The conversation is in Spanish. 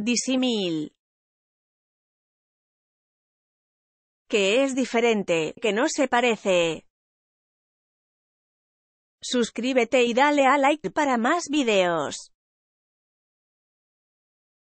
Disimil. Que es diferente, que no se parece. Suscríbete y dale a like para más videos.